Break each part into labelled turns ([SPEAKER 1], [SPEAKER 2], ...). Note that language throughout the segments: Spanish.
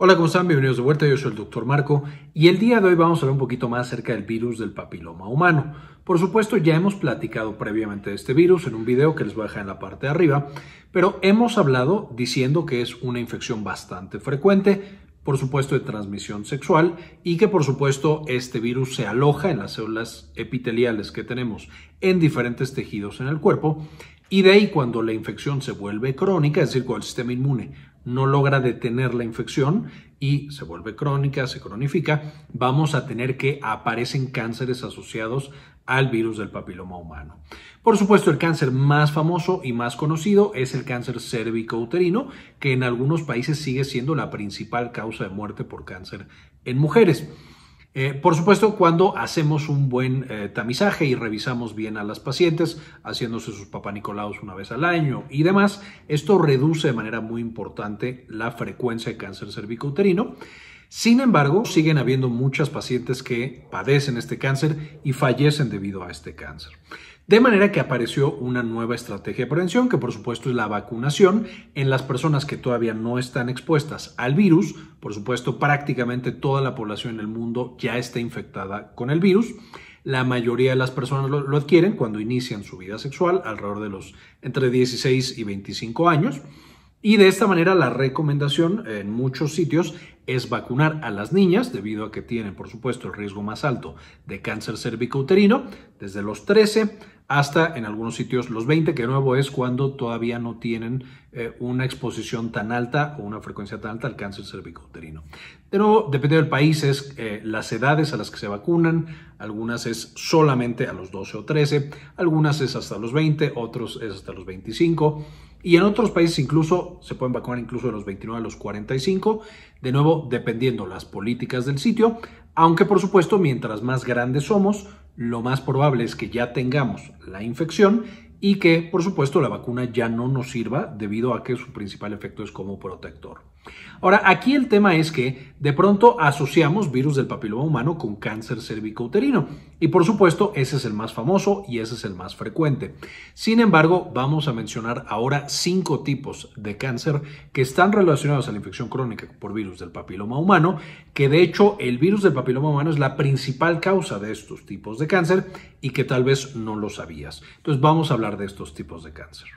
[SPEAKER 1] Hola, ¿cómo están? Bienvenidos de vuelta. Yo soy el Dr. Marco y el día de hoy vamos a hablar un poquito más acerca del virus del papiloma humano. Por supuesto, ya hemos platicado previamente de este virus en un video que les voy a dejar en la parte de arriba, pero hemos hablado diciendo que es una infección bastante frecuente, por supuesto de transmisión sexual y que por supuesto este virus se aloja en las células epiteliales que tenemos en diferentes tejidos en el cuerpo y de ahí cuando la infección se vuelve crónica, es decir, cuando el sistema inmune no logra detener la infección y se vuelve crónica, se cronifica, vamos a tener que aparecen cánceres asociados al virus del papiloma humano. Por supuesto, el cáncer más famoso y más conocido es el cáncer cérvico-uterino, que en algunos países sigue siendo la principal causa de muerte por cáncer en mujeres. Eh, por supuesto, cuando hacemos un buen eh, tamizaje y revisamos bien a las pacientes, haciéndose sus papanicolaos una vez al año y demás, esto reduce de manera muy importante la frecuencia de cáncer cervicouterino. Sin embargo, siguen habiendo muchas pacientes que padecen este cáncer y fallecen debido a este cáncer. De manera que apareció una nueva estrategia de prevención, que por supuesto es la vacunación en las personas que todavía no están expuestas al virus. Por supuesto, prácticamente toda la población en el mundo ya está infectada con el virus. La mayoría de las personas lo, adquieren cuando inician su vida sexual, alrededor de los entre 16 y 25 años. Y de esta manera la recomendación en muchos sitios es vacunar a las niñas debido a que tienen, por supuesto, el riesgo más alto de cáncer cervicouterino desde los 13 hasta en algunos sitios los 20, que de nuevo es cuando todavía no tienen eh, una exposición tan alta o una frecuencia tan alta al cáncer cervicouterino. De nuevo, dependiendo del país, es eh, las edades a las que se vacunan, algunas es solamente a los 12 o 13, algunas es hasta los 20, otros es hasta los 25 y en otros países incluso se pueden vacunar incluso de los 29 a los 45, de nuevo dependiendo las políticas del sitio, aunque por supuesto mientras más grandes somos, lo más probable es que ya tengamos la infección y que por supuesto la vacuna ya no nos sirva debido a que su principal efecto es como protector. Ahora, aquí el tema es que de pronto asociamos virus del papiloma humano con cáncer cervicouterino y por supuesto ese es el más famoso y ese es el más frecuente. Sin embargo, vamos a mencionar ahora cinco tipos de cáncer que están relacionados a la infección crónica por virus del papiloma humano, que de hecho el virus del papiloma humano es la principal causa de estos tipos de cáncer y que tal vez no lo sabías. Entonces vamos a hablar de estos tipos de cáncer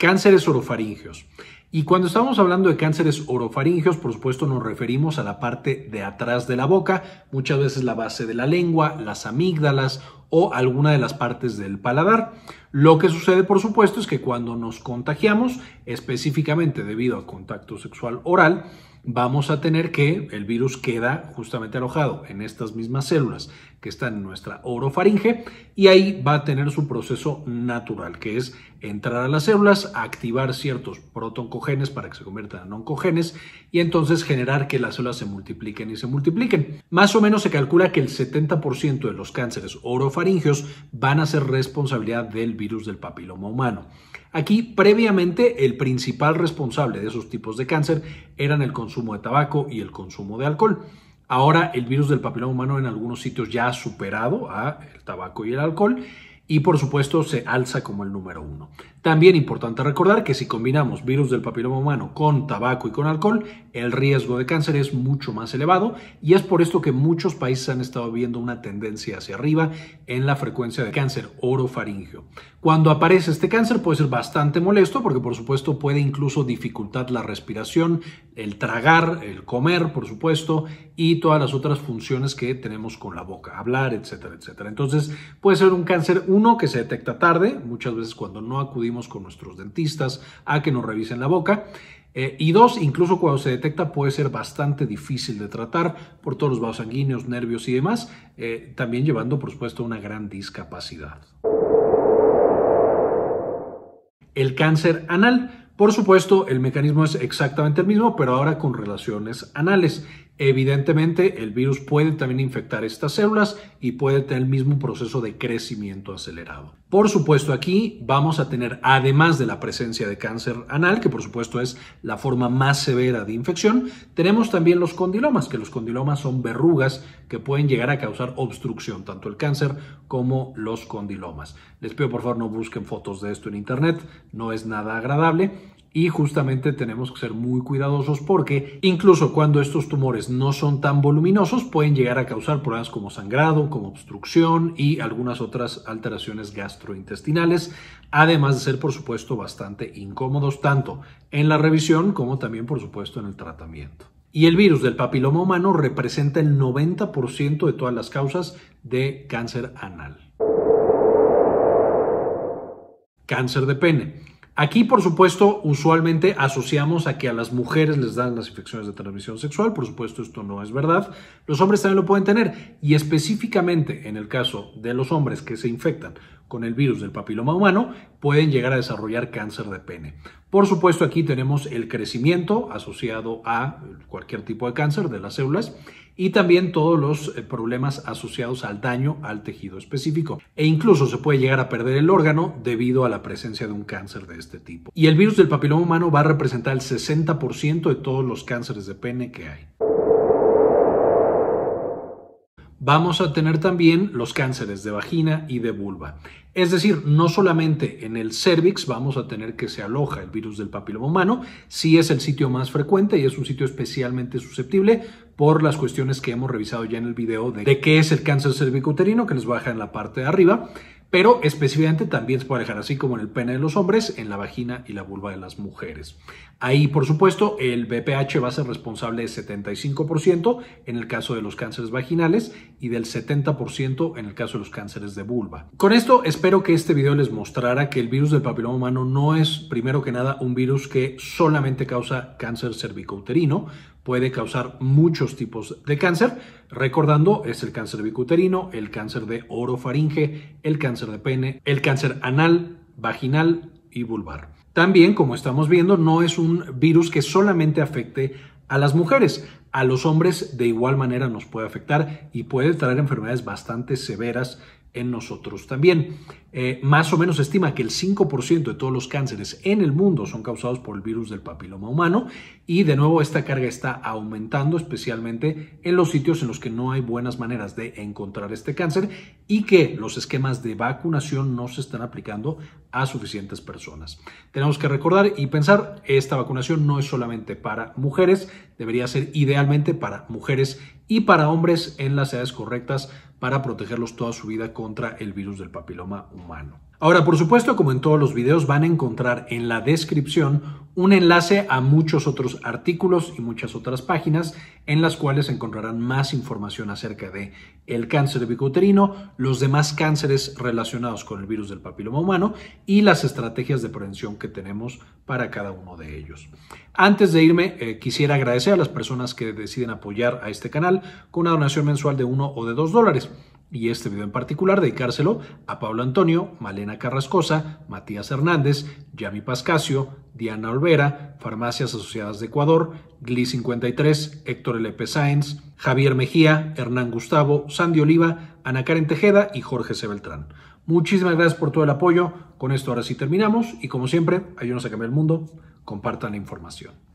[SPEAKER 1] cánceres orofaringeos. Y cuando estamos hablando de cánceres orofaringeos, por supuesto nos referimos a la parte de atrás de la boca, muchas veces la base de la lengua, las amígdalas o alguna de las partes del paladar. Lo que sucede, por supuesto, es que cuando nos contagiamos, específicamente debido a contacto sexual oral, vamos a tener que el virus queda justamente alojado en estas mismas células que están en nuestra orofaringe y ahí va a tener su proceso natural, que es entrar a las células, activar ciertos protoncogenes para que se conviertan en oncogenes y entonces generar que las células se multipliquen y se multipliquen. Más o menos se calcula que el 70% de los cánceres orofaringeos van a ser responsabilidad del virus del papiloma humano. Aquí, previamente, el principal responsable de esos tipos de cáncer eran el consumo de tabaco y el consumo de alcohol. Ahora el virus del papiloma humano en algunos sitios ya ha superado el tabaco y el alcohol y por supuesto se alza como el número uno. También importante recordar que si combinamos virus del papiloma humano con tabaco y con alcohol, el riesgo de cáncer es mucho más elevado y es por esto que muchos países han estado viendo una tendencia hacia arriba en la frecuencia de cáncer orofaringio. Cuando aparece este cáncer puede ser bastante molesto porque por supuesto puede incluso dificultar la respiración, el tragar, el comer, por supuesto, y todas las otras funciones que tenemos con la boca, hablar, etcétera, etcétera. Entonces, puede ser un cáncer, uno, que se detecta tarde, muchas veces cuando no acudimos con nuestros dentistas a que nos revisen la boca. Eh, y dos, incluso cuando se detecta puede ser bastante difícil de tratar por todos los vasos sanguíneos, nervios y demás, eh, también llevando, por supuesto, una gran discapacidad. El cáncer anal. Por supuesto, el mecanismo es exactamente el mismo, pero ahora con relaciones anales. Evidentemente, el virus puede también infectar estas células y puede tener el mismo proceso de crecimiento acelerado. Por supuesto, aquí vamos a tener, además de la presencia de cáncer anal, que por supuesto es la forma más severa de infección, tenemos también los condilomas, que los condilomas son verrugas que pueden llegar a causar obstrucción, tanto el cáncer como los condilomas. Les pido por favor no busquen fotos de esto en internet, no es nada agradable. Y justamente tenemos que ser muy cuidadosos porque incluso cuando estos tumores no son tan voluminosos pueden llegar a causar problemas como sangrado, como obstrucción y algunas otras alteraciones gastrointestinales, además de ser por supuesto bastante incómodos tanto en la revisión como también por supuesto en el tratamiento. Y el virus del papiloma humano representa el 90% de todas las causas de cáncer anal. Cáncer de pene. Aquí, por supuesto, usualmente asociamos a que a las mujeres les dan las infecciones de transmisión sexual. Por supuesto, esto no es verdad. Los hombres también lo pueden tener. Y específicamente en el caso de los hombres que se infectan con el virus del papiloma humano pueden llegar a desarrollar cáncer de pene. Por supuesto, aquí tenemos el crecimiento asociado a cualquier tipo de cáncer de las células y también todos los eh, problemas asociados al daño al tejido específico. E incluso se puede llegar a perder el órgano debido a la presencia de un cáncer de este tipo. Y el virus del papiloma humano va a representar el 60% de todos los cánceres de pene que hay vamos a tener también los cánceres de vagina y de vulva. Es decir, no solamente en el cervix vamos a tener que se aloja el virus del papiloma humano, sí es el sitio más frecuente y es un sitio especialmente susceptible por las cuestiones que hemos revisado ya en el video de, qué es el cáncer cervicouterino, que les baja en la parte de arriba, pero específicamente también se puede dejar así como en el pene de los hombres, en la vagina y la vulva de las mujeres. Ahí, por supuesto, el BPH va a ser responsable del 75% en el caso de los cánceres vaginales y del 70% en el caso de los cánceres de vulva. Con esto, espero que este video les mostrara que el virus del papiloma humano no es, primero que nada, un virus que solamente causa cáncer cervicouterino, puede causar muchos tipos de cáncer Recordando, es el cáncer bicuterino, el cáncer de orofaringe, el cáncer de pene, el cáncer anal, vaginal y vulvar. También, como estamos viendo, no es un virus que solamente afecte a las mujeres. A los hombres de igual manera nos puede afectar y puede traer enfermedades bastante severas en nosotros también. Eh, más o menos se estima que el 5% de todos los cánceres en el mundo son causados por el virus del papiloma humano y de nuevo esta carga está aumentando especialmente en los sitios en los que no hay buenas maneras de encontrar este cáncer y que los esquemas de vacunación no se están aplicando a suficientes personas. Tenemos que recordar y pensar, esta vacunación no es solamente para mujeres, debería ser idealmente para mujeres y para hombres en las edades correctas para protegerlos toda su vida contra el virus del papiloma humano. Ahora, por supuesto, como en todos los videos, van a encontrar en la descripción un enlace a muchos otros artículos y muchas otras páginas en las cuales encontrarán más información acerca de el cáncer bicuterino, los demás cánceres relacionados con el virus del papiloma humano y las estrategias de prevención que tenemos para cada uno de ellos. Antes de irme, eh, quisiera agradecer a las personas que deciden apoyar a este canal con una donación mensual de uno o de 2 dólares y este video en particular dedicárselo a Pablo Antonio, Malena Carrascosa, Matías Hernández, Yami Pascasio, Diana Olvera, Farmacias Asociadas de Ecuador, GLI 53, Héctor L.P. Sáenz, Javier Mejía, Hernán Gustavo, Sandy Oliva, Ana Karen Tejeda y Jorge C. Beltrán. Muchísimas gracias por todo el apoyo. Con esto ahora sí terminamos y como siempre, ayúdanos a cambiar el mundo, compartan la información.